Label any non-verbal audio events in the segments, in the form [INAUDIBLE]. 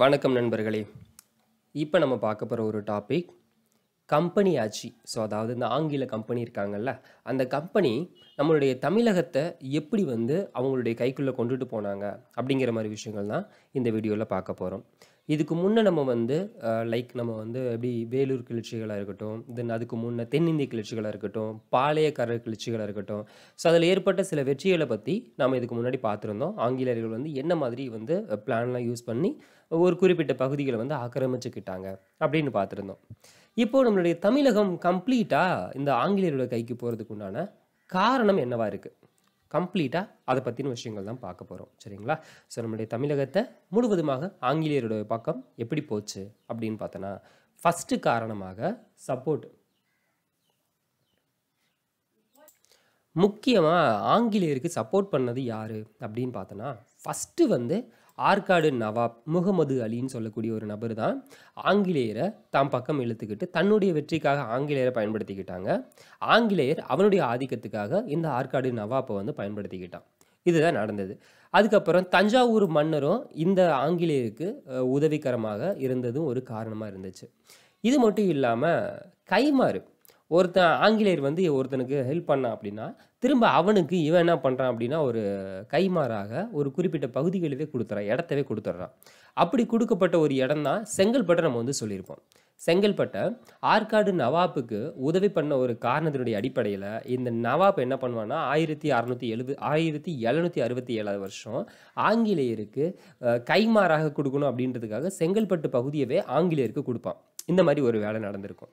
வணக்கம் நண்பர்களே இப்போ நம்ம பார்க்க போகிற ஒரு டாபிக் கம்பெனி ஆட்சி ஸோ அதாவது இந்த ஆங்கில கம்பெனி இருக்காங்கல்ல அந்த கம்பெனி நம்மளுடைய தமிழகத்தை எப்படி வந்து அவங்களுடைய கைக்குள்ளே கொண்டுட்டு போனாங்க அப்படிங்கிற மாதிரி விஷயங்கள் தான் இந்த வீடியோவில் பார்க்க போகிறோம் இதுக்கு முன்னே நம்ம வந்து லைக் நம்ம வந்து எப்படி வேலூர் கிளர்ச்சிகளாக இருக்கட்டும் தென் அதுக்கு முன்னே தென்னிந்திய கிளர்ச்சிகளாக இருக்கட்டும் பாளையக்காரர் கிளர்ச்சிகளாக இருக்கட்டும் ஸோ அதில் ஏற்பட்ட சில வெற்றிகளை பற்றி நம்ம இதுக்கு முன்னாடி பார்த்துருந்தோம் ஆங்கிலேயர்கள் வந்து என்ன மாதிரி வந்து பிளான்லாம் யூஸ் பண்ணி ஒரு குறிப்பிட்ட பகுதிகளை வந்து ஆக்கிரமிச்சுக்கிட்டாங்க அப்படின்னு பார்த்துருந்தோம் இப்போது நம்மளுடைய தமிழகம் கம்ப்ளீட்டாக இந்த ஆங்கிலேயரோட கைக்கு போகிறதுக்கு உண்டான காரணம் என்னவாக இருக்குது கம்ப்ளீட்டாக அதை பற்றின விஷயங்கள் தான் பார்க்க போகிறோம் சரிங்களா ஸோ நம்மளுடைய தமிழகத்தை முழுவதுமாக ஆங்கிலேயருடைய பக்கம் எப்படி போச்சு அப்படின்னு பார்த்தோன்னா ஃபஸ்ட்டு காரணமாக சப்போர்ட் முக்கியமாக ஆங்கிலேயருக்கு சப்போர்ட் பண்ணது யார் அப்படின்னு பார்த்தோன்னா ஃபஸ்ட்டு வந்து ஆற்காடு நவாப் முகமது அலின்னு சொல்லக்கூடிய ஒரு நபர் தான் ஆங்கிலேயரை தாம் பக்கம் இழுத்துக்கிட்டு தன்னுடைய வெற்றிக்காக ஆங்கிலேயரை பயன்படுத்திக்கிட்டாங்க ஆங்கிலேயர் அவனுடைய ஆதிக்கத்துக்காக இந்த ஆற்காடு நவாப்பை வந்து பயன்படுத்திக்கிட்டான் இதுதான் நடந்தது அதுக்கப்புறம் தஞ்சாவூர் மன்னரும் இந்த ஆங்கிலேயருக்கு உதவிகரமாக இருந்ததும் ஒரு காரணமாக இருந்துச்சு இது மட்டும் இல்லாமல் கைமாறு ஒருத்தன் ஆங்கிலேயர் வந்து ஒருத்தனுக்கு ஹெல்ப் பண்ணான் அப்படின்னா திரும்ப அவனுக்கு இவன் என்ன பண்ணுறான் அப்படின்னா ஒரு கைமாறாக ஒரு குறிப்பிட்ட பகுதிகளவே கொடுத்துறான் இடத்தவே கொடுத்துட்றான் அப்படி கொடுக்கப்பட்ட ஒரு இடம் தான் செங்கல்பட்டை நம்ம வந்து சொல்லியிருப்போம் செங்கல்பட்டை ஆற்காடு நவாப்புக்கு உதவி பண்ண ஒரு காரணத்தினுடைய அடிப்படையில் இந்த நவாப் என்ன பண்ணுவான்னா ஆயிரத்தி அறநூற்றி எழுபது ஆயிரத்தி எழுநூற்றி அறுபத்தி ஏழாவது வருஷம் ஆங்கிலேயருக்கு கைமாறாக கொடுக்கணும் அப்படின்றதுக்காக செங்கல்பட்டு பகுதியவே ஆங்கிலேயருக்கு கொடுப்பான் இந்த மாதிரி ஒரு வேலை நடந்திருக்கும்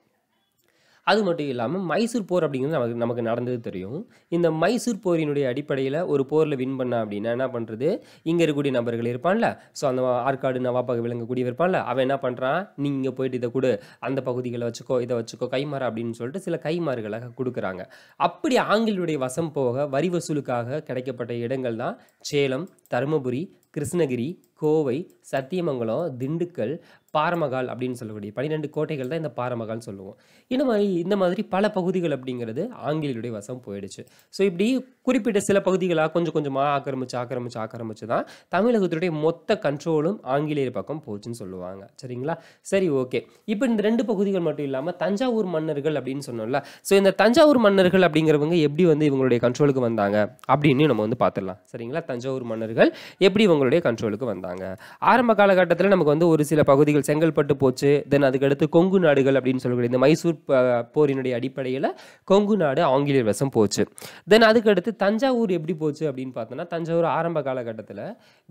அது மட்டும் இல்லாமல் மைசூர் போர் அப்படிங்கிறது நமக்கு நமக்கு நடந்தது தெரியும் இந்த மைசூர் போரினுடைய அடிப்படையில் ஒரு போரில் வின் பண்ணா அப்படின்னா என்ன பண்ணுறது இங்கே இருக்கக்கூடிய நபர்கள் இருப்பான்ல ஸோ அந்த ஆற்காடு நவாப்பாக விளங்கக்கூடிய இருப்பான்ல அவன் என்ன பண்ணுறான் நீ இங்கே போயிட்டு இதை கொடு அந்த பகுதிகளை வச்சுக்கோ இதை வச்சுக்கோ கைமாறு அப்படின்னு சொல்லிட்டு சில கைமாறுகளாக கொடுக்குறாங்க அப்படி ஆங்கிலுடைய வசம் போக வரி வசூலுக்காக கிடைக்கப்பட்ட இடங்கள் தான் சேலம் தருமபுரி கிருஷ்ணகிரி கோவை சத்தியமங்கலம் திண்டுக்கல் பாரமகால் அப்படின்னு சொல்லக்கூடிய பன்னிரெண்டு கோட்டைகள் தான் இந்த பாரமகால்னு சொல்லுவோம் இந்த மாதிரி இந்த மாதிரி பல பகுதிகள் அப்படிங்கிறது ஆங்கிலேயருடைய வசம் போயிடுச்சு ஸோ இப்படி குறிப்பிட்ட சில பகுதிகளாக கொஞ்சம் கொஞ்சமாக ஆக்கிரமிச்சு ஆக்கிரமிச்சு ஆக்கிரமிச்சு தான் தமிழகத்துடைய மொத்த கண்ட்ரோலும் ஆங்கிலேயர் பக்கம் போச்சுன்னு சொல்லுவாங்க சரிங்களா சரி ஓகே இப்போ இந்த ரெண்டு பகுதிகள் மட்டும் இல்லாமல் தஞ்சாவூர் மன்னர்கள் அப்படின்னு சொன்னோம்ல ஸோ இந்த தஞ்சாவூர் மன்னர்கள் அப்படிங்கிறவங்க எப்படி வந்து இவங்களுடைய கண்ட்ரோலுக்கு வந்தாங்க அப்படின்னு நம்ம வந்து பார்த்துடலாம் சரிங்களா தஞ்சாவூர் மன்னர்கள் எப்படி இவங்களுடைய கண்ட்ரோலுக்கு வந்தாங்க ஆரம்ப காலகட்டத்தில் நமக்கு வந்து ஒரு சில பகுதிகள் செங்கல்பட்டு போச்சு தென் அதுக்கடுத்து கொங்கு நாடுகள் அப்படின்னு சொல்லக்கூடிய இந்த மைசூர் போரினுடைய அடிப்படையில் கொங்கு நாடு ஆங்கிலேயர் வசம் போச்சு தென் அதுக்கடுத்து தஞ்சாவூர் எப்படி போச்சு அப்படின்னு பார்த்தோன்னா தஞ்சாவூர் ஆரம்ப காலகட்டத்தில்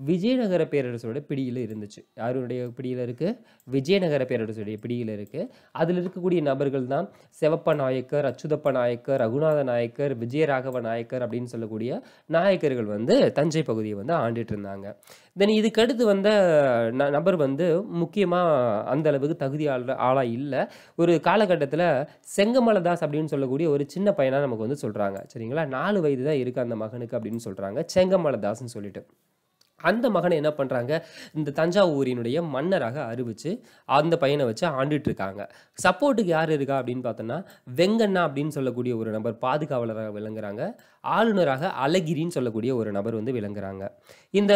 விஜயநகர பேரரசோட பிடியில் இருந்துச்சு யாருடைய பிடியில் இருக்குது விஜயநகர பேரரசுடைய பிடியில் இருக்குது அதில் இருக்கக்கூடிய நபர்கள் தான் செவப்ப நாயக்கர் அச்சுதப்ப நாயக்கர் ரகுநாத நாயக்கர் விஜயராகவ நாயக்கர் அப்படின்னு சொல்லக்கூடிய நாயக்கர்கள் வந்து தஞ்சை பகுதியை வந்து ஆண்டுட்டு இருந்தாங்க தென் இதுக்கடுத்து வந்த ந நபர் வந்து முக்கியமாக அந்த அளவுக்கு தகுதி ஆள் ஆளாக இல்லை ஒரு காலகட்டத்தில் செங்கமலதாஸ் அப்படின்னு சொல்லக்கூடிய ஒரு சின்ன பையனாக நமக்கு வந்து சொல்கிறாங்க சரிங்களா நாலு வயது தான் இருக்குது அந்த மகனுக்கு அப்படின்னு சொல்கிறாங்க செங்கமலதாஸ்ன்னு சொல்லிட்டு அந்த மகனை என்ன பண்ணுறாங்க இந்த தஞ்சாவூரினுடைய மன்னராக அறிவித்து அந்த பையனை வச்சு ஆண்டுட்டு இருக்காங்க சப்போர்ட்டுக்கு யார் இருக்கா அப்படின்னு பார்த்தோன்னா வெங்கண்ணா அப்படின்னு சொல்லக்கூடிய ஒரு நபர் பாதுகாவலராக விளங்குறாங்க ஆளுநராக அழகிரின்னு சொல்லக்கூடிய ஒரு நபர் வந்து விளங்குறாங்க இந்த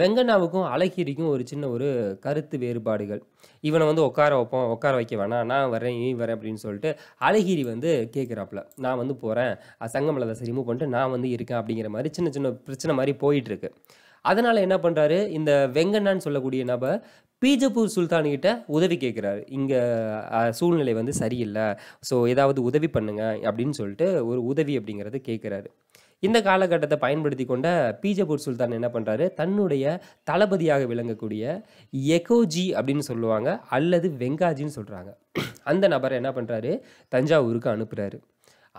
வெங்கண்ணாவுக்கும் அழகிரிக்கும் ஒரு சின்ன ஒரு கருத்து வேறுபாடுகள் இவனை வந்து உட்கார வைப்போம் உட்கார வைக்க வேணாம் நான் வரேன் இனி வரேன் அப்படின்னு சொல்லிட்டு அழகிரி வந்து கேட்குறாப்புல நான் வந்து போகிறேன் சங்கமலத்தை ரிமூவ் பண்ணிட்டு நான் வந்து இருக்கேன் அப்படிங்கிற மாதிரி சின்ன சின்ன பிரச்சனை மாதிரி போயிட்டுருக்கு அதனால் என்ன பண்ணுறாரு இந்த வெங்கண்ணான்னு சொல்லக்கூடிய நபர் பீஜப்பூர் சுல்தான்கிட்ட உதவி கேட்குறாரு இங்கே சூழ்நிலை வந்து சரியில்லை ஸோ ஏதாவது உதவி பண்ணுங்க அப்படின்னு சொல்லிட்டு ஒரு உதவி அப்படிங்கிறத கேட்குறாரு இந்த காலகட்டத்தை பயன்படுத்தி கொண்ட பீஜப்பூர் சுல்தான் என்ன பண்ணுறாரு தன்னுடைய தளபதியாக விளங்கக்கூடிய எகோஜி அப்படின்னு சொல்லுவாங்க அல்லது வெங்காஜின்னு சொல்கிறாங்க அந்த நபரை என்ன பண்ணுறாரு தஞ்சாவூருக்கு அனுப்புகிறாரு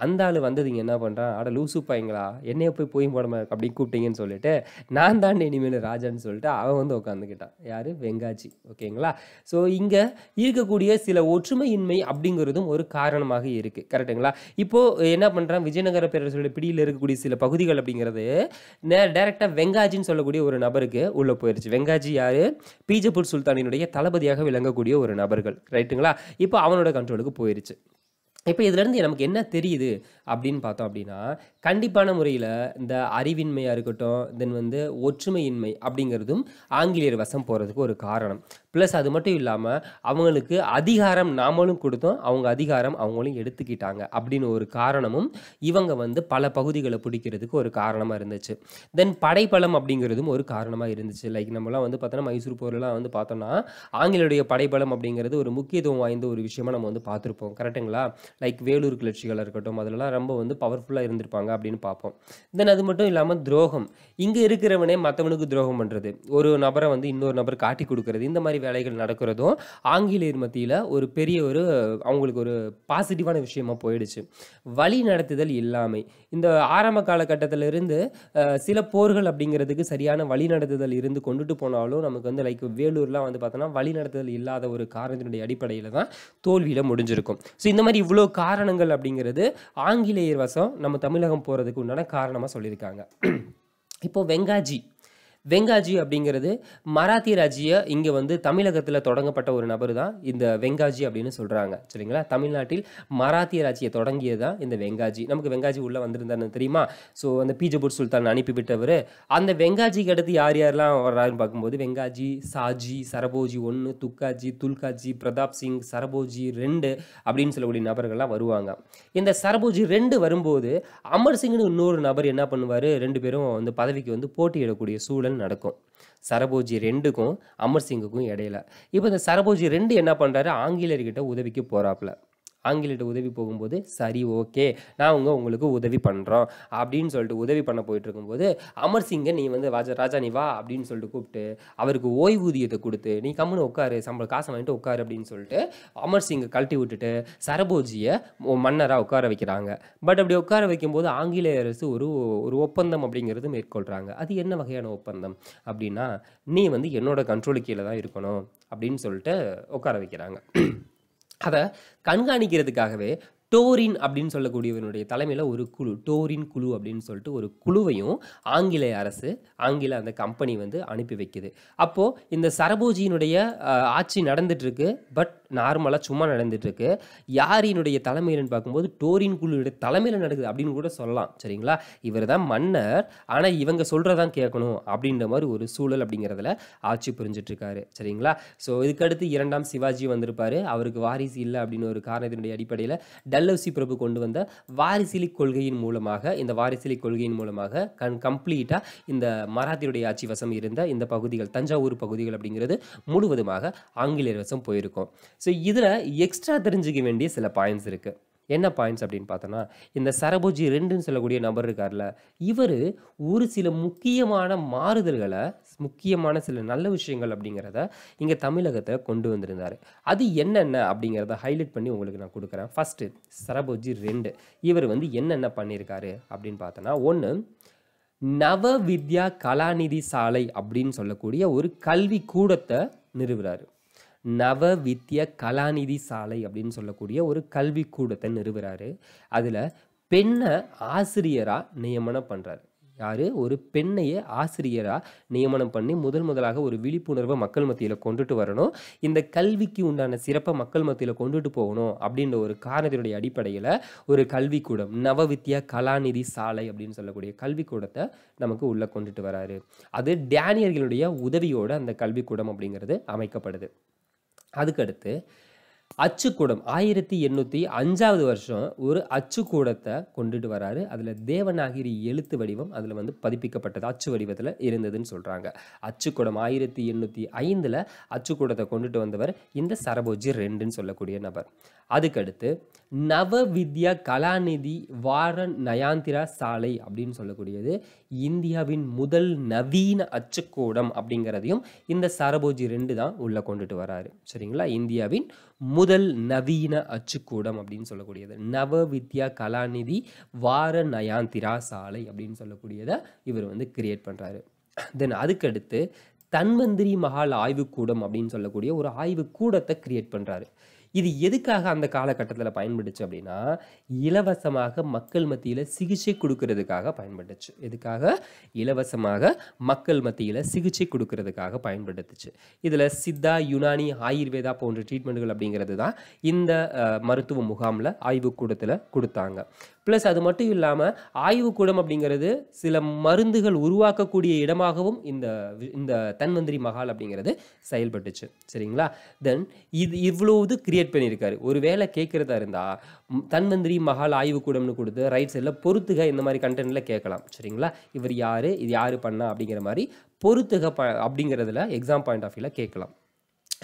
அந்த ஆள் வந்ததுங்க என்ன பண்ணுறான் ஆட லூசு பாய்ங்களா என்னைய போய் போய் போடாம அப்படின்னு கூப்பிட்டீங்கன்னு சொல்லிட்டு நான் தான் இனிமேல் ராஜான்னு சொல்லிட்டு அவன் வந்து உட்காந்துக்கிட்டான் யார் வெங்காஜி ஓகேங்களா ஸோ இங்கே இருக்கக்கூடிய சில ஒற்றுமையின்மை அப்படிங்கிறதும் ஒரு காரணமாக இருக்குது கரெக்டுங்களா இப்போது என்ன பண்ணுறான் விஜயநகர பேரரசுடைய பிடியில் இருக்கக்கூடிய சில பகுதிகள் அப்படிங்கிறது நே டேரெக்டாக வெங்காஜின்னு சொல்லக்கூடிய ஒரு நபருக்கு உள்ளே போயிடுச்சு வெங்காஜி யார் பீஜப்பூர் சுல்தானினுடைய தளபதியாக விளங்கக்கூடிய ஒரு நபர்கள் ரைட்டுங்களா இப்போ அவனோட கண்ட்ரோலுக்கு போயிடுச்சு இப்போ இதுலேருந்து நமக்கு என்ன தெரியுது அப்படின்னு பார்த்தோம் அப்படின்னா கண்டிப்பான முறையில் இந்த அறிவின்மையாக இருக்கட்டும் தென் வந்து ஒற்றுமையின்மை அப்படிங்கிறதும் ஆங்கிலேயர் வசம் போகிறதுக்கு ஒரு காரணம் ப்ளஸ் அது மட்டும் இல்லாமல் அவங்களுக்கு அதிகாரம் நாமளும் கொடுத்தோம் அவங்க அதிகாரம் அவங்களும் எடுத்துக்கிட்டாங்க அப்படின்னு ஒரு காரணமும் இவங்க வந்து பல பகுதிகளை பிடிக்கிறதுக்கு ஒரு காரணமாக இருந்துச்சு தென் படைப்பலம் அப்படிங்கிறதும் ஒரு காரணமாக இருந்துச்சு லைக் நம்மலாம் வந்து பார்த்தோன்னா மைசூர் போர்லாம் வந்து பார்த்தோம்னா ஆங்கிலுடைய படைப்பலம் அப்படிங்கிறது ஒரு முக்கியத்துவம் வாய்ந்த ஒரு விஷயமாக நம்ம வந்து பார்த்துருப்போம் கரெக்டுங்களா லைக் வேலூர் கிளர்ச்சிகள் இருக்கட்டும் அதிலலாம் ரொம்ப வந்து பவர்ஃபுல்லாக இருந்திருப்பாங்க அப்படின்னு பார்ப்போம் தென் அது மட்டும் இல்லாமல் துரோகம் இங்கே இருக்கிறவனே மற்றவனுக்கு துரோகம் பண்ணுறது ஒரு நபரை வந்து இன்னொரு நபர் காட்டி கொடுக்குறது இந்த மாதிரி வேலைகள் நடக்கிறதும் ஆங்கிலேயர் மத்தியில் ஒரு பெரிய ஒரு அவங்களுக்கு ஒரு பாசிட்டிவான விஷயமா போயிடுச்சு வழி நடத்துதல் இல்லாமை இந்த ஆரம்ப காலகட்டத்திலிருந்து சில போர்கள் அப்படிங்கிறதுக்கு சரியான வழி நடத்துதல் இருந்து கொண்டுட்டு போனாலும் நமக்கு வந்து லைக் வேலூர்லாம் வந்து பார்த்தோன்னா வழி நடத்துதல் இல்லாத ஒரு காரணத்தினுடைய அடிப்படையில் தான் தோல்வியில் முடிஞ்சிருக்கும் ஸோ இந்த மாதிரி இவ்வளோ காரணங்கள் அப்படிங்கிறது ஆங்கிலேயர் வசம் நம்ம தமிழகம் போகிறதுக்கு உண்டான காரணமாக சொல்லியிருக்காங்க இப்போது வெங்காஜி வெங்காஜி அப்படிங்கிறது மராத்தி ராஜ்ய இங்கே வந்து தமிழகத்தில் தொடங்கப்பட்ட ஒரு நபர் தான் இந்த வெங்காஜி அப்படின்னு சொல்கிறாங்க சரிங்களா தமிழ்நாட்டில் மராத்திய ராஜ்ய தொடங்கியது தான் இந்த வெங்காஜி நமக்கு வெங்காஜி உள்ளே வந்திருந்தாருன்னு தெரியுமா ஸோ அந்த பீஜபூர் சுல்தான் அனுப்பிவிட்டவர் அந்த வெங்காஜிக்கு அடுத்து யார் யாரெல்லாம் வர்றாருன்னு பார்க்கும்போது வெங்காஜி சாஜி சரபோஜி ஒன்று துக்காஜி துல்காஜி பிரதாப் சிங் சரபோஜி ரெண்டு அப்படின்னு சொல்லக்கூடிய நபர்கள்லாம் வருவாங்க இந்த சரபோஜி ரெண்டு வரும்போது அமர் சிங்னு இன்னொரு நபர் என்ன பண்ணுவார் ரெண்டு பேரும் வந்து பதவிக்கு வந்து போட்டியிடக்கூடிய சூழல் யுத்தம் நடக்கும் சரபோஜி ரெண்டுக்கும் அமர்சிங்குக்கும் இடையில இப்போ இந்த சரபோஜி ரெண்டு என்ன பண்ணுறாரு ஆங்கிலேயர்கிட்ட உதவிக்கு போகிறாப்புல ஆங்கிலிட்ட உதவி போகும்போது சரி ஓகே நான் உங்கள் உங்களுக்கு உதவி பண்ணுறோம் அப்படின்னு சொல்லிட்டு உதவி பண்ண போயிட்டு இருக்கும்போது அமர்சிங்கை நீ வந்து ராஜா ராஜா நீ வா அப்படின்னு சொல்லிட்டு கூப்பிட்டு அவருக்கு ஓய்வூதியத்தை கொடுத்து நீ கம்முன்னு உட்காரு சம்பளம் காசை வாங்கிட்டு உட்காரு அப்படின்னு சொல்லிட்டு அமர்சிங்கை கழட்டி விட்டுட்டு சரபோஜியை மன்னராக உட்கார வைக்கிறாங்க பட் அப்படி உட்கார வைக்கும்போது ஆங்கிலேய அரசு ஒரு ஒரு ஒப்பந்தம் அப்படிங்கிறது மேற்கொள்கிறாங்க அது என்ன வகையான ஒப்பந்தம் அப்படின்னா நீ வந்து என்னோட கண்ட்ரோலு கீழே தான் இருக்கணும் அப்படின்னு சொல்லிட்டு உட்கார வைக்கிறாங்க அதை கண்காணிக்கிறதுக்காகவே டோரின் அப்படின்னு சொல்லக்கூடியவனுடைய தலைமையில் ஒரு குழு டோரின் குழு அப்படின்னு சொல்லிட்டு ஒரு குழுவையும் ஆங்கில அரசு ஆங்கில அந்த கம்பெனி வந்து அனுப்பி வைக்குது அப்போது இந்த சரபோஜியினுடைய ஆட்சி நடந்துட்டுருக்கு பட் நார்மலாக சும்மா நடந்துட்டுருக்கு யாரினுடைய தலைமையிலன்னு பார்க்கும்போது டோரின் குழுவுடைய தலைமையில் நடக்குது அப்படின்னு கூட சொல்லலாம் சரிங்களா இவர் தான் மன்னர் ஆனால் இவங்க சொல்கிறதான் கேட்கணும் அப்படின்ற மாதிரி ஒரு சூழல் அப்படிங்கிறதுல ஆட்சி புரிஞ்சிட்ருக்காரு சரிங்களா ஸோ இதுக்கடுத்து இரண்டாம் சிவாஜி வந்திருப்பார் அவருக்கு வாரிசு இல்லை அப்படின்னு ஒரு காரணத்தினுடைய அடிப்படையில் டல்லவுசி பிரபு கொண்டு வந்த வாரிசிலி கொள்கையின் மூலமாக இந்த வாரிசிலி கொள்கையின் மூலமாக கண் கம்ப்ளீட்டாக இந்த மராத்தியுடைய ஆட்சி வசம் இருந்த இந்த பகுதிகள் தஞ்சாவூர் பகுதிகள் அப்படிங்கிறது முழுவதுமாக ஆங்கிலேயர் வசம் போயிருக்கும் ஸோ இதில் எக்ஸ்ட்ரா தெரிஞ்சுக்க வேண்டிய சில பாயிண்ட்ஸ் இருக்குது என்ன பாயிண்ட்ஸ் அப்படின்னு பார்த்தோன்னா இந்த சரபோஜி ரெண்டுன்னு சொல்லக்கூடிய நபர் இருக்கார்ல இவர் ஒரு சில முக்கியமான மாறுதல்களை முக்கியமான சில நல்ல விஷயங்கள் அப்படிங்கிறத இங்கே தமிழகத்தில் கொண்டு வந்திருந்தார் அது என்னென்ன அப்படிங்கிறத ஹைலைட் பண்ணி உங்களுக்கு நான் கொடுக்குறேன் ஃபஸ்ட்டு சரபோஜி ரெண்டு இவர் வந்து என்னென்ன பண்ணியிருக்காரு அப்படின்னு பார்த்தோன்னா ஒன்று நவ வித்யா கலாநிதி சாலை அப்படின்னு சொல்லக்கூடிய ஒரு கல்வி கூடத்தை நிறுவுறாரு நவ வித்ய கலாநிதி சாலை அப்படின்னு சொல்லக்கூடிய ஒரு கல்விக்கூடத்தை நிறுவுறாரு அதில் பெண்ணை ஆசிரியராக நியமனம் பண்ணுறாரு யார் ஒரு பெண்ணையே ஆசிரியராக நியமனம் பண்ணி முதல் முதலாக ஒரு விழிப்புணர்வை மக்கள் மத்தியில் கொண்டுட்டு வரணும் இந்த கல்விக்கு உண்டான சிறப்பை மக்கள் மத்தியில் கொண்டுட்டு போகணும் அப்படின்ற ஒரு காரணத்தினுடைய அடிப்படையில் ஒரு கல்விக்கூடம் நவவித்யா கலாநிதி சாலை அப்படின்னு சொல்லக்கூடிய கல்விக்கூடத்தை நமக்கு உள்ளே கொண்டுட்டு வராரு அது டேனியர்களுடைய உதவியோடு அந்த கல்விக்கூடம் அப்படிங்கிறது அமைக்கப்படுது அதுக்கடுத்து அச்சுக்கூடம் ஆயிரத்தி எண்ணூற்றி அஞ்சாவது வருஷம் ஒரு அச்சுக்கூடத்தை கொண்டுட்டு வராரு அதில் தேவநாகிரி எழுத்து வடிவம் அதில் வந்து பதிப்பிக்கப்பட்டது அச்சு வடிவத்தில் இருந்ததுன்னு சொல்கிறாங்க அச்சுக்கூடம் ஆயிரத்தி எண்ணூற்றி ஐந்தில் அச்சுக்கூடத்தை கொண்டுட்டு வந்தவர் இந்த சரபோஜி ரெண்டுன்னு சொல்லக்கூடிய நபர் அதுக்கடுத்து நவ வித்யா கலாநிதி வாரன் நயாந்திரா சாலை அப்படின்னு சொல்லக்கூடியது இந்தியாவின் முதல் நவீன அச்சுக்கூடம் அப்படிங்கிறதையும் இந்த சரபோஜி ரெண்டு தான் உள்ளே கொண்டுட்டு வராரு சரிங்களா இந்தியாவின் முதல் நவீன அச்சுக்கூடம் அப்படின்னு சொல்லக்கூடியது நவ வித்யா கலாநிதி வார நயாந்திரா சாலை அப்படின்னு சொல்லக்கூடியதை இவர் வந்து கிரியேட் பண்ணுறாரு தென் அதுக்கடுத்து தன்வந்திரி மஹால் ஆய்வுக்கூடம் அப்படின்னு சொல்லக்கூடிய ஒரு ஆய்வுக்கூடத்தை கிரியேட் பண்ணுறாரு இது எதுக்காக அந்த காலகட்டத்தில் பயன்படுச்சு அப்படின்னா இலவசமாக மக்கள் மத்தியில் சிகிச்சை கொடுக்கறதுக்காக பயன்பட்டுச்சு எதுக்காக இலவசமாக மக்கள் மத்தியில் சிகிச்சை கொடுக்கறதுக்காக பயன்படுத்துச்சு இதில் சித்தா யுனானி ஆயுர்வேதா போன்ற ட்ரீட்மெண்ட்டுகள் அப்படிங்கிறது தான் இந்த மருத்துவ முகாமில் ஆய்வுக்கூடத்தில் கொடுத்தாங்க ப்ளஸ் அது மட்டும் இல்லாமல் ஆய்வுக்கூடம் அப்படிங்கிறது சில மருந்துகள் உருவாக்கக்கூடிய இடமாகவும் இந்த இந்த தன்வந்திரி மகால் அப்படிங்கிறது செயல்பட்டுச்சு சரிங்களா தென் இது இவ்வளோ இது கிரியேட் பண்ணியிருக்காரு ஒரு வேலை கேட்குறதா இருந்தால் தன்வந்திரி மகால் ஆய்வுக்கூடம்னு கொடுத்து ரைட் சைடில் பொறுத்துக இந்த மாதிரி கண்டென்ட்டில் கேட்கலாம் சரிங்களா இவர் யார் இது யார் பண்ணா அப்படிங்கிற மாதிரி பொறுத்துக ப அப்படிங்கிறதுல எக்ஸாம் பாயிண்ட் ஆஃப் வியூவில் கேட்கலாம்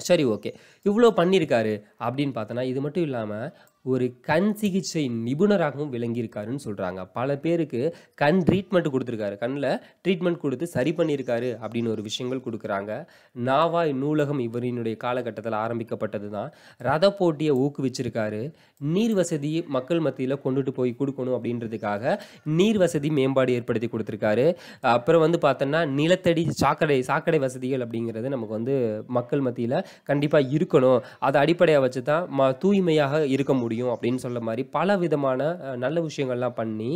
சரி ஓகே இவ்வளோ பண்ணியிருக்காரு அப்படின்னு பார்த்தோன்னா இது மட்டும் இல்லாமல் ஒரு கண் சிகிச்சை நிபுணராகவும் விளங்கியிருக்காருன்னு சொல்கிறாங்க பல பேருக்கு கண் ட்ரீட்மெண்ட் கொடுத்துருக்காரு கண்ணில் ட்ரீட்மெண்ட் கொடுத்து சரி பண்ணியிருக்காரு அப்படின்னு ஒரு விஷயங்கள் கொடுக்குறாங்க நாவாய் நூலகம் இவரினுடைய காலகட்டத்தில் ஆரம்பிக்கப்பட்டது தான் ரத போட்டியை ஊக்குவிச்சிருக்காரு நீர் வசதி மக்கள் மத்தியில் கொண்டுட்டு போய் கொடுக்கணும் அப்படின்றதுக்காக நீர் வசதி மேம்பாடு ஏற்படுத்தி கொடுத்துருக்காரு அப்புறம் வந்து பார்த்தோன்னா நிலத்தடி சாக்கடை சாக்கடை வசதிகள் அப்படிங்கிறது நமக்கு வந்து மக்கள் மத்தியில் கண்டிப்பாக இருக்கணும் அதை அடிப்படையாக வச்சு தான் ம தூய்மையாக இருக்க முடியும் முடியும் அப்படின்னு சொல்ல மாதிரி பல விதமான நல்ல விஷயங்கள்லாம் பண்ணி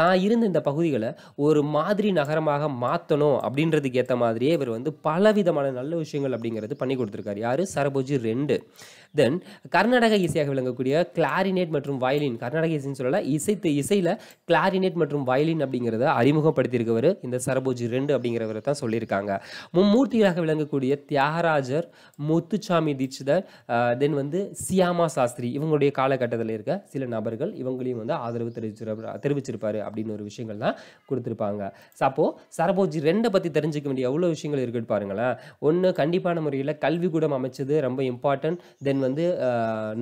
தான் இருந்த இந்த பகுதிகளை ஒரு மாதிரி நகரமாக மாற்றணும் அப்படின்றதுக்கு ஏற்ற மாதிரியே இவர் வந்து பல விதமான நல்ல விஷயங்கள் அப்படிங்கிறது பண்ணி கொடுத்துருக்காரு யார் சரபோஜி ரெண்டு தென் கர்நாடக இசையாக விளங்கக்கூடிய கிளாரினேட் மற்றும் வயலின் கர்நாடக இசைன்னு சொல்லல இசைத்து இசையில் கிளாரினேட் மற்றும் வயலின் அப்படிங்கிறத அறிமுகப்படுத்தியிருக்கவர் இந்த சரபோஜி ரெண்டு அப்படிங்கிறவரை தான் சொல்லியிருக்காங்க மும்மூர்த்திகளாக விளங்கக்கூடிய தியாகராஜர் முத்துச்சாமி தீட்சிதர் தென் வந்து சியாமா சாஸ்திரி இவங்களுடைய காலகட்டத்தில் இருக்க சில நபர்கள் இவங்களையும் வந்து ஆதரவு தெரிவிச்சிருப்பா தெரிவிச்சிருப்பார் அப்படின்னு ஒரு விஷயங்கள் தான் கொடுத்துருப்பாங்க சப்போ சரபோஜி ரெண்டை பற்றி தெரிஞ்சுக்க வேண்டிய எவ்வளோ விஷயங்கள் இருக்குன்னு பாருங்களேன் ஒன்று கண்டிப்பான முறையில் கல்விக்கூடம் அமைச்சது ரொம்ப இம்பார்ட்டன்ட் தென் தென் வந்து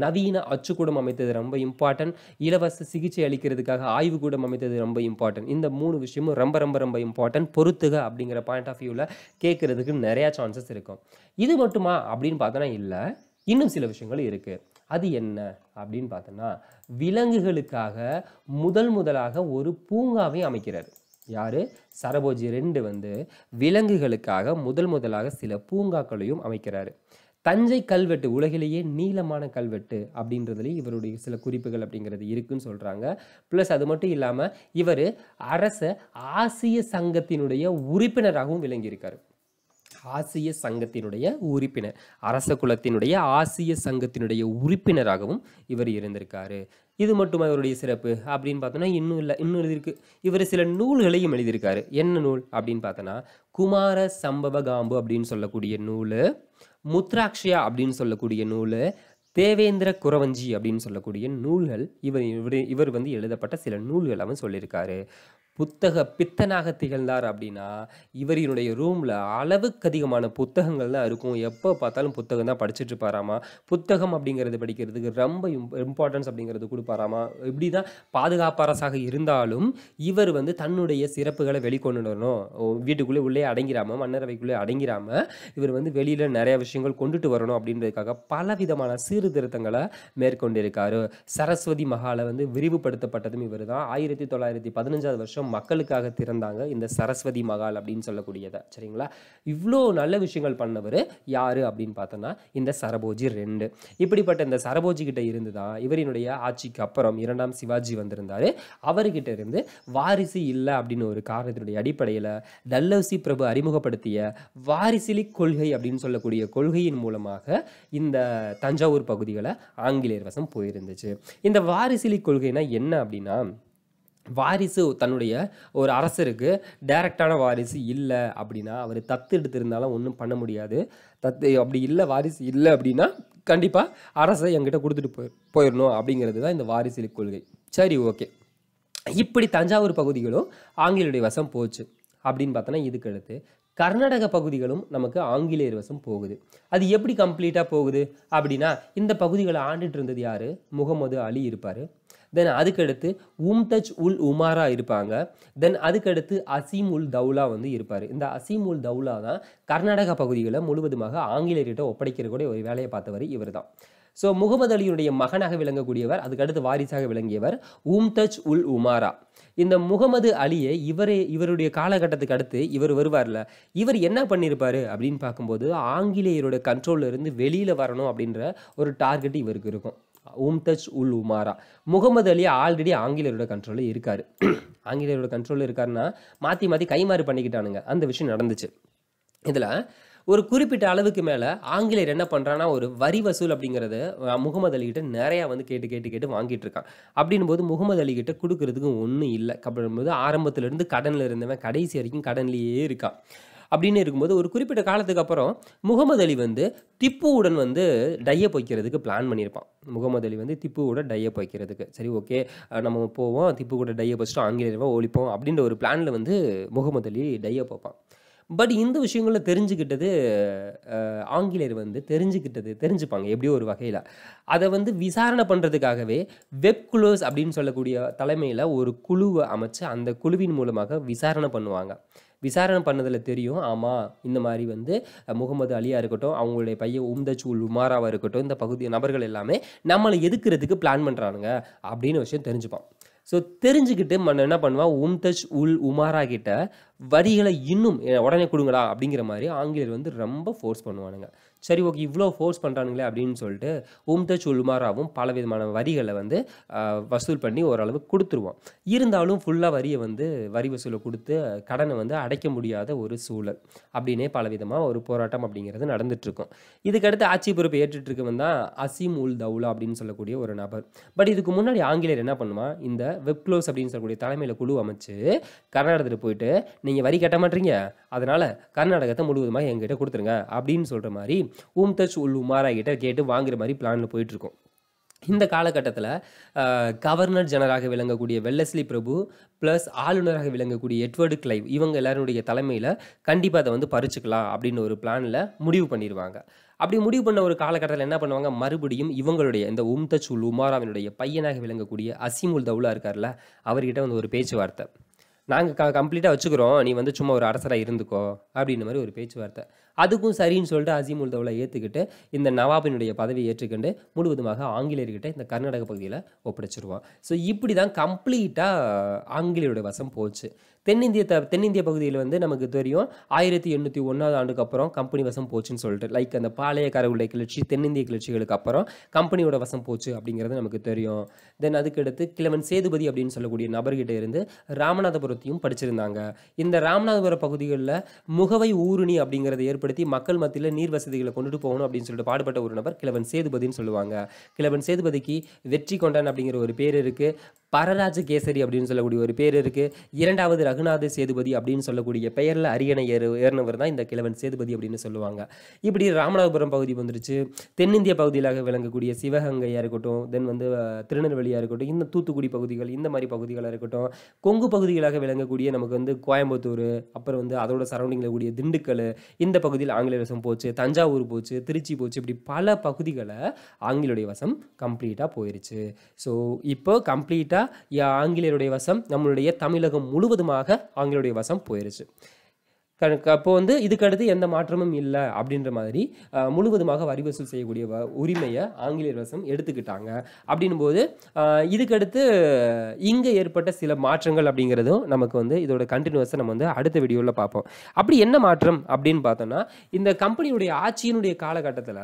நவீன அச்சுக்கூடம் அமைத்தது ரொம்ப இம்பார்ட்டன்ட் இலவச சிகிச்சை அளிக்கிறதுக்காக ஆய்வுக்கூடம் அமைத்தது ரொம்ப இம்பார்ட்டன்ட் இந்த மூணு விஷயமும் ரொம்ப ரொம்ப ரொம்ப இம்பார்ட்டன்ட் பொறுத்துக அப்படிங்கிற பாயிண்ட் ஆஃப் வியூவில் கேட்குறதுக்கு நிறையா சான்சஸ் இருக்கும் இது மட்டுமா அப்படின்னு பார்த்தோன்னா இல்லை இன்னும் சில விஷயங்கள் இருக்குது அது என்ன அப்படின்னு பார்த்தோன்னா விலங்குகளுக்காக முதல் முதலாக ஒரு பூங்காவை அமைக்கிறார் யார் சரபோஜி ரெண்டு வந்து விலங்குகளுக்காக முதல் முதலாக சில பூங்காக்களையும் அமைக்கிறாரு தஞ்சை கல்வெட்டு உலகிலேயே நீளமான கல்வெட்டு அப்படின்றதுலேயே இவருடைய சில குறிப்புகள் அப்படிங்கிறது இருக்குன்னு சொல்கிறாங்க ப்ளஸ் அது மட்டும் இல்லாமல் இவர் அரச ஆசிய சங்கத்தினுடைய உறுப்பினராகவும் விளங்கியிருக்கார் ஆசிய சங்கத்தினுடைய உறுப்பினர் அரச குலத்தினுடைய ஆசிய சங்கத்தினுடைய உறுப்பினராகவும் இவர் இருந்திருக்காரு இது மட்டும் அவருடைய சிறப்பு அப்படின்னு பார்த்தோன்னா இன்னும் இல்லை இன்னும் இருக்குது இவர் சில நூல்களையும் எழுதியிருக்காரு என்ன நூல் அப்படின்னு பார்த்தோன்னா குமார சம்பவ காம்பு அப்படின்னு சொல்லக்கூடிய நூல் முத்ராக்ஷியா அப்படின்னு சொல்லக்கூடிய நூல் தேவேந்திர குரவஞ்சி அப்படின்னு சொல்லக்கூடிய நூல்கள் இவர் இவர் இவர் வந்து எழுதப்பட்ட சில நூல்கள் அவன் சொல்லியிருக்காரு புத்தக பித்தனாக திகழ்ந்தார் அப்படின்னா இவரினுடைய ரூமில் அளவுக்கு அதிகமான புத்தகங்கள் தான் இருக்கும் எப்போ பார்த்தாலும் புத்தகம் தான் படிச்சுட்டு பாராமா புத்தகம் அப்படிங்கிறது படிக்கிறதுக்கு ரொம்ப இம்பார்ட்டன்ஸ் அப்படிங்கிறது கொடுப்பாராமா இப்படி தான் பாதுகாப்பரசாக இருந்தாலும் இவர் வந்து தன்னுடைய சிறப்புகளை வெளிக்கொண்டு வரணும் வீட்டுக்குள்ளே உள்ளே அடங்கிராமல் மன்னரவைக்குள்ளே அடங்கிராமல் இவர் வந்து வெளியில் நிறைய விஷயங்கள் கொண்டுட்டு வரணும் அப்படின்றதுக்காக பல விதமான சீர்திருத்தங்களை மேற்கொண்டிருக்காரு சரஸ்வதி மகாலை வந்து விரிவுபடுத்தப்பட்டதும் இவர் தான் ஆயிரத்தி தொள்ளாயிரத்தி பதினஞ்சாவது வருஷம் மக்களுக்காக திறந்தாங்க இந்த சரஸ்வதி மகால் அப்படின்னு சொல்லக்கூடியதை சரிங்களா இவ்வளோ நல்ல விஷயங்கள் பண்ணவர் யார் அப்படின்னு பார்த்தோன்னா இந்த சரபோஜி ரெண்டு இப்படிப்பட்ட இந்த சரபோஜி கிட்ட இருந்து தான் இவரினுடைய ஆட்சிக்கு அப்புறம் இரண்டாம் சிவாஜி வந்திருந்தார் அவர்கிட்ட இருந்து வாரிசு இல்லை அப்படின்னு ஒரு காரணத்தினுடைய அடிப்படையில் டல்லவுசி பிரபு அறிமுகப்படுத்திய வாரிசிலி கொள்கை அப்படின்னு சொல்லக்கூடிய கொள்கையின் மூலமாக இந்த தஞ்சாவூர் பகுதிகளை ஆங்கிலேயர் வசம் போயிருந்துச்சு இந்த வாரிசிலி கொள்கைனா என்ன அப்படின்னா வாரிசு தன்னுடைய ஒரு அரசருக்கு டைரக்டான வாரிசு இல்லை அப்படின்னா அவர் தத்து எடுத்திருந்தாலும் ஒன்றும் பண்ண முடியாது தத்து அப்படி இல்லை வாரிசு இல்லை அப்படின்னா கண்டிப்பாக அரசை எங்கிட்ட கொடுத்துட்டு போய் போயிடணும் அப்படிங்கிறது தான் இந்த வாரிசு கொள்கை சரி ஓகே இப்படி தஞ்சாவூர் பகுதிகளும் ஆங்கிலேயருடைய வசம் போச்சு அப்படின்னு பார்த்தோன்னா இதுக்கடுத்து கர்நாடக பகுதிகளும் நமக்கு ஆங்கிலேயர் வசம் போகுது அது எப்படி கம்ப்ளீட்டாக போகுது அப்படின்னா இந்த பகுதிகளை ஆண்டுட்டு இருந்தது யார் முகமது அலி இருப்பார் தென் அதுக்கடுத்து உம்தஜ் உல் உமாரா இருப்பாங்க தென் அதுக்கடுத்து அசீம் உல் தௌலா வந்து இருப்பார் இந்த அசீம் உல் தௌலா தான் கர்நாடக பகுதிகளை முழுவதுமாக ஆங்கிலேயர்கிட்ட ஒப்படைக்கிறக்கூடிய ஒரு வேலையை பார்த்தவர் இவர் தான் ஸோ முகமது அலியுடைய மகனாக விளங்கக்கூடியவர் அதுக்கடுத்து வாரிசாக விளங்கியவர் உம் தஜ் உல் உமாரா இந்த முகமது அலியை இவரே இவருடைய காலகட்டத்துக்கு அடுத்து இவர் வருவார்ல இவர் என்ன பண்ணியிருப்பார் அப்படின்னு பார்க்கும்போது ஆங்கிலேயரோட கண்ட்ரோல்லேருந்து வெளியில் வரணும் அப்படின்ற ஒரு டார்கெட் இவருக்கு இருக்கும் உம்தஜ் உல் உமாரா முகமது அலி ஆல்ரெடி ஆங்கிலேயரோட கண்ட்ரோலில் இருக்கார் [CLEARS THROAT] ஆங்கிலேயரோட கண்ட்ரோலில் இருக்காருன்னா மாற்றி மாற்றி கைமாறு பண்ணிக்கிட்டானுங்க அந்த விஷயம் நடந்துச்சு இதில் ஒரு குறிப்பிட்ட அளவுக்கு மேலே ஆங்கிலேயர் என்ன பண்ணுறான்னா ஒரு வரி வசூல் அப்படிங்கிறது முகமது அலிகிட்ட நிறையா வந்து கேட்டு கேட்டு கேட்டு வாங்கிட்டு இருக்கான் அப்படின் போது முகமது அலிகிட்ட கொடுக்கறதுக்கும் ஒன்றும் இல்லை அப்படின்போது இருந்து கடனில் இருந்தவன் கடைசி வரைக்கும் கடன்லேயே இருக்கான் அப்படின்னு இருக்கும்போது ஒரு குறிப்பிட்ட காலத்துக்கு அப்புறம் முகமது அலி வந்து திப்புவுடன் வந்து டையை பொய்க்கிறதுக்கு பிளான் பண்ணியிருப்பான் முகமது அலி வந்து திப்புவோட டையை பொய்க்கிறதுக்கு சரி ஓகே நம்ம போவோம் திப்பு கூட டையை பொய்ச்சிட்டு ஆங்கிலேயமாக ஒழிப்போம் அப்படின்ற ஒரு பிளானில் வந்து முகமது அலி டையை பார்ப்பான் பட் இந்த விஷயங்களை தெரிஞ்சுக்கிட்டது ஆங்கிலேயர் வந்து தெரிஞ்சுக்கிட்டது தெரிஞ்சுப்பாங்க எப்படியோ ஒரு வகையில் அதை வந்து விசாரணை பண்ணுறதுக்காகவே வெப் குளோஸ் அப்படின்னு சொல்லக்கூடிய தலைமையில் ஒரு குழுவை அமைச்சு அந்த குழுவின் மூலமாக விசாரணை பண்ணுவாங்க விசாரணை பண்ணதில் தெரியும் ஆமாம் இந்த மாதிரி வந்து முகமது அலியாக இருக்கட்டும் அவங்களுடைய பையன் உம்தச்சூல் உமாராவாக இருக்கட்டும் இந்த பகுதி நபர்கள் எல்லாமே நம்மளை எதுக்கிறதுக்கு பிளான் பண்ணுறானுங்க அப்படின்னு விஷயம் தெரிஞ்சுப்பான் ஸோ தெரிஞ்சுக்கிட்டு மன்ன என்ன பண்ணுவான் உம்தச் உல் உமாரா கிட்ட வரிகளை இன்னும் உடனே கொடுங்களா அப்படிங்கிற மாதிரி ஆங்கிலேயர் வந்து ரொம்ப ஃபோர்ஸ் பண்ணுவானுங்க சரி ஓகே இவ்வளோ ஃபோர்ஸ் பண்ணுறானுங்களே அப்படின்னு சொல்லிட்டு உம்தச் உல்மாராவும் பல விதமான வரிகளை வந்து வசூல் பண்ணி ஓரளவு கொடுத்துருவோம் இருந்தாலும் ஃபுல்லாக வரியை வந்து வரி வசூலை கொடுத்து கடனை வந்து அடைக்க முடியாத ஒரு சூழல் அப்படின்னே பல விதமாக ஒரு போராட்டம் அப்படிங்கிறது நடந்துட்டுருக்கும் இதுக்கடுத்து ஆட்சி பொறுப்பை ஏற்றுட்டு இருக்கவன் தான் அசீம் உல் தவுலா அப்படின்னு சொல்லக்கூடிய ஒரு நபர் பட் இதுக்கு முன்னாடி ஆங்கிலேயர் என்ன பண்ணுவான் இந்த வெப் க்ளோஸ் அப்படின்னு சொல்லக்கூடிய தலைமையில் குழு அமைச்சு கர்நாடகத்தில் போயிட்டு நீங்கள் வரி கட்ட மாட்டீங்க அதனால் கர்நாடகத்தை முழுவதுமாக எங்கிட்ட கொடுத்துருங்க அப்படின்னு சொல்கிற மாதிரி ஊம் டச் உள் உமாரா கிட்டே கேட்டு வாங்குற மாதிரி பிளானில் போயிட்டுருக்கோம் இந்த காலகட்டத்தில் கவர்னர் ஜெனராக விளங்கக்கூடிய வெல்லஸ்லி பிரபு ப்ளஸ் ஆளுநராக விளங்கக்கூடிய எட்வர்டு கிளைவ் இவங்க எல்லாருடைய தலைமையில் கண்டிப்பாக அதை வந்து பறிச்சுக்கலாம் அப்படின்னு ஒரு பிளானில் முடிவு பண்ணிடுவாங்க அப்படி முடிவு பண்ண ஒரு காலகட்டத்தில் என்ன பண்ணுவாங்க மறுபடியும் இவங்களுடைய இந்த உம்தச்சுல் உமாராவினுடைய பையனாக விளங்கக்கூடிய அசிமுல் தவுலா இருக்கார்ல அவர்கிட்ட வந்து ஒரு பேச்சுவார்த்தை நாங்கள் க கம்ப்ளீட்டாக வச்சுக்கிறோம் நீ வந்து சும்மா ஒரு அரசராக இருந்துக்கோ அப்படின்ற மாதிரி ஒரு பேச்சுவார்த்தை அதுக்கும் சரின்னு சொல்லிட்டு அசீமுல் தவளை ஏற்றுக்கிட்டு இந்த நவாபினுடைய பதவியை ஏற்றுக்கொண்டு முழுவதுமாக ஆங்கிலேயர்கிட்ட இந்த கர்நாடக பகுதியில் ஒப்படைச்சிருவான் ஸோ இப்படி தான் கம்ப்ளீட்டாக ஆங்கிலேயருடைய வசம் போச்சு தென்னிந்திய த தென்னிந்திய பகுதியில் வந்து நமக்கு தெரியும் ஆயிரத்தி எண்ணூற்றி ஒன்றாவது ஆண்டுக்கு அப்புறம் கம்பெனி வசம் போச்சுன்னு சொல்லிட்டு லைக் அந்த பாளையக்காரர்களுடைய கிளர்ச்சி தென்னிந்திய கிளர்ச்சிகளுக்கு அப்புறம் கம்பெனியோட வசம் போச்சு அப்படிங்கிறது நமக்கு தெரியும் தென் அதுக்கடுத்து கிழவன் சேதுபதி அப்படின்னு சொல்லக்கூடிய நபர்கிட்ட இருந்து ராமநாதபுரத்தையும் படிச்சிருந்தாங்க இந்த ராமநாதபுர பகுதிகளில் முகவை ஊருணி அப்படிங்கிறத ஏற்படுத்த ஏற்படுத்தி மக்கள் மத்தியில் நீர் வசதிகளை கொண்டுட்டு போகணும் அப்படின்னு சொல்லிட்டு பாடுபட்ட ஒரு நபர் கிழவன் சேதுபதினு சொல்லுவாங்க கிழவன் சேதுபதிக்கு வெற்றி கொண்டான் அப்படிங்கிற ஒரு பேர் இருக்குது பரராஜ கேசரி அப்படின்னு சொல்லக்கூடிய ஒரு பேர் இருக்குது இரண்டாவது ரகுநாத சேதுபதி அப்படின்னு சொல்லக்கூடிய பெயரில் அரியணை ஏறு ஏறினவர் தான் இந்த கிழவன் சேதுபதி அப்படின்னு சொல்லுவாங்க இப்படி ராமநாதபுரம் பகுதி வந்துருச்சு தென்னிந்திய பகுதியிலாக விளங்கக்கூடிய சிவகங்கையாக இருக்கட்டும் தென் வந்து திருநெல்வேலியாக இருக்கட்டும் இந்த தூத்துக்குடி பகுதிகள் இந்த மாதிரி பகுதிகளாக இருக்கட்டும் கொங்கு பகுதிகளாக விளங்கக்கூடிய நமக்கு வந்து கோயம்புத்தூர் அப்புறம் வந்து அதோட சரௌண்டிங்கில் கூடிய திண்டுக்கல் இந்த பகுதியில் ஆங்கிலேய வசம் போச்சு தஞ்சாவூர் போச்சு திருச்சி போச்சு இப்படி பல பகுதிகளை ஆங்கிலேய வசம் கம்ப்ளீட்டாக போயிருச்சு ஸோ இப்போ கம்ப்ளீட்டாக ஆங்கிலேயருடைய வசம் நம்மளுடைய தமிழகம் முழுவதுமாக ஆங்கிலேயுடைய வசம் போயிருச்சு கணக்கு அப்போ வந்து இதுக்கடுத்து எந்த மாற்றமும் இல்லை அப்படின்ற மாதிரி முழுவதுமாக வரி வசூல் செய்யக்கூடிய உரிமையை ஆங்கிலேயர் வசம் எடுத்துக்கிட்டாங்க அப்படின்னும் போது இதுக்கடுத்து இங்கே ஏற்பட்ட சில மாற்றங்கள் அப்படிங்கிறதும் நமக்கு வந்து இதோட கண்டினியூஸை நம்ம வந்து அடுத்த வீடியோவில் பார்ப்போம் அப்படி என்ன மாற்றம் அப்படின்னு பார்த்தோம்னா இந்த கம்பெனியுடைய ஆட்சியினுடைய காலகட்டத்தில்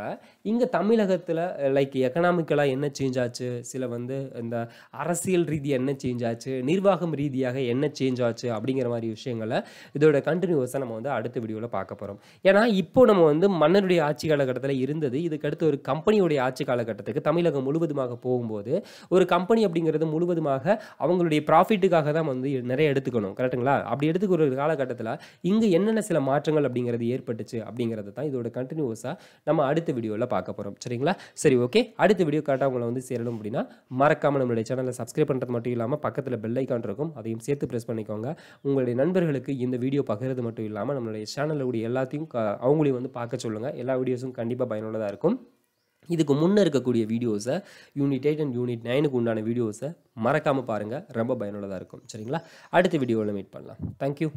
இங்கே தமிழகத்தில் லைக் எக்கனாமிக்கலாக என்ன சேஞ்ச் ஆச்சு சில வந்து இந்த அரசியல் ரீதியாக என்ன சேஞ்ச் ஆச்சு நிர்வாகம் ரீதியாக என்ன சேஞ்ச் ஆச்சு அப்படிங்கிற மாதிரி விஷயங்களை இதோட கண்டினியூஸை நம்ம வந்து அடுத்த வீடியோவில் பார்க்க போகிறோம் ஏன்னா இப்போ நம்ம வந்து மன்னருடைய ஆட்சி காலகட்டத்தில் இருந்தது இதுக்கடுத்து ஒரு கம்பெனியுடைய ஆட்சி காலகட்டத்துக்கு தமிழகம் முழுவதுமாக போகும்போது ஒரு கம்பெனி அப்படிங்கிறது முழுவதுமாக அவங்களுடைய ப்ராஃபிட்டுக்காக தான் வந்து நிறைய எடுத்துக்கணும் கரெக்டுங்களா அப்படி எடுத்துக்கிற ஒரு காலகட்டத்தில் இங்கே என்னென்ன சில மாற்றங்கள் அப்படிங்கிறது ஏற்பட்டுச்சு அப்படிங்கிறது தான் இதோட கண்டினியூஸாக நம்ம அடுத்த வீடியோவில் பார்க்க போகிறோம் சரிங்களா சரி ஓகே அடுத்த வீடியோ கரெக்டாக உங்களை வந்து சேரணும் அப்படின்னா மறக்காமல் நம்மளுடைய சேனலை சப்ஸ்கிரைப் பண்ணுறது மட்டும் இல்லாமல் பக்கத்தில் பெல் ஐக்கான் இருக்கும் அதையும் சேர்த்து ப்ரெஸ் பண்ணிக்கோங்க உங்களுடைய நண்பர்களுக்கு இந்த வீடியோ பகிர்றது மட்டும் இல்லாமல் நம்மளுடைய சேனலுடைய எல்லாத்தையும் அவங்களையும் வந்து பார்க்க சொல்லுங்கள் எல்லா வீடியோஸும் கண்டிப்பாக பயனுள்ளதாக இருக்கும் இதுக்கு முன்னே இருக்கக்கூடிய வீடியோஸை யூனிட் எயிட் அண்ட் யூனிட் நைனுக்கு உண்டான வீடியோஸை மறக்காமல் பாருங்கள் ரொம்ப பயனுள்ளதாக இருக்கும் சரிங்களா அடுத்த வீடியோவில் மீட் பண்ணலாம் தேங்க்யூ